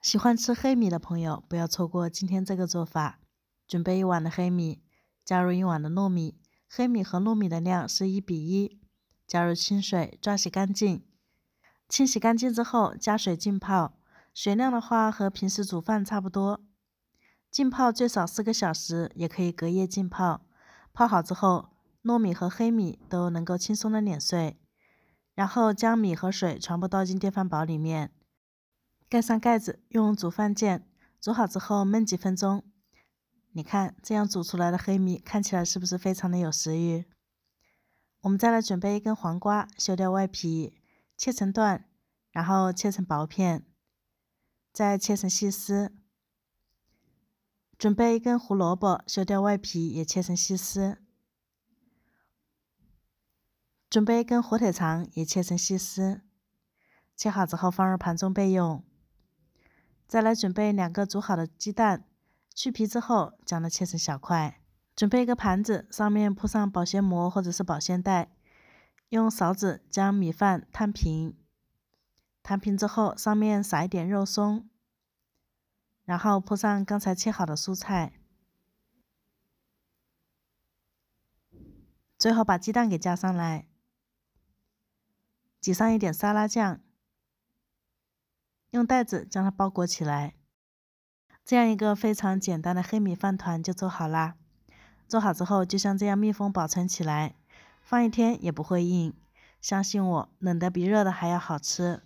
喜欢吃黑米的朋友，不要错过今天这个做法。准备一碗的黑米，加入一碗的糯米，黑米和糯米的量是一比一。加入清水，抓洗干净。清洗干净之后，加水浸泡，水量的话和平时煮饭差不多。浸泡最少四个小时，也可以隔夜浸泡。泡好之后，糯米和黑米都能够轻松的碾碎。然后将米和水全部倒进电饭煲里面。盖上盖子，用煮饭键煮好之后焖几分钟。你看，这样煮出来的黑米看起来是不是非常的有食欲？我们再来准备一根黄瓜，削掉外皮，切成段，然后切成薄片，再切成细丝。准备一根胡萝卜，削掉外皮，也切成细丝。准备一根火腿肠，也切成细丝。切好之后放入盘中备用。再来准备两个煮好的鸡蛋，去皮之后将它切成小块。准备一个盘子，上面铺上保鲜膜或者是保鲜袋，用勺子将米饭摊平，摊平之后上面撒一点肉松，然后铺上刚才切好的蔬菜，最后把鸡蛋给加上来，挤上一点沙拉酱。用袋子将它包裹起来，这样一个非常简单的黑米饭团就做好啦。做好之后就像这样密封保存起来，放一天也不会硬。相信我，冷的比热的还要好吃。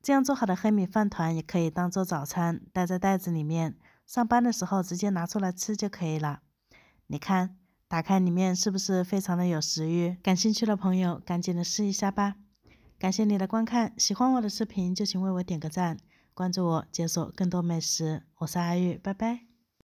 这样做好的黑米饭团也可以当做早餐，待在袋子里面，上班的时候直接拿出来吃就可以了。你看，打开里面是不是非常的有食欲？感兴趣的朋友赶紧的试一下吧。感谢你的观看，喜欢我的视频就请为我点个赞，关注我，解锁更多美食。我是阿玉，拜拜。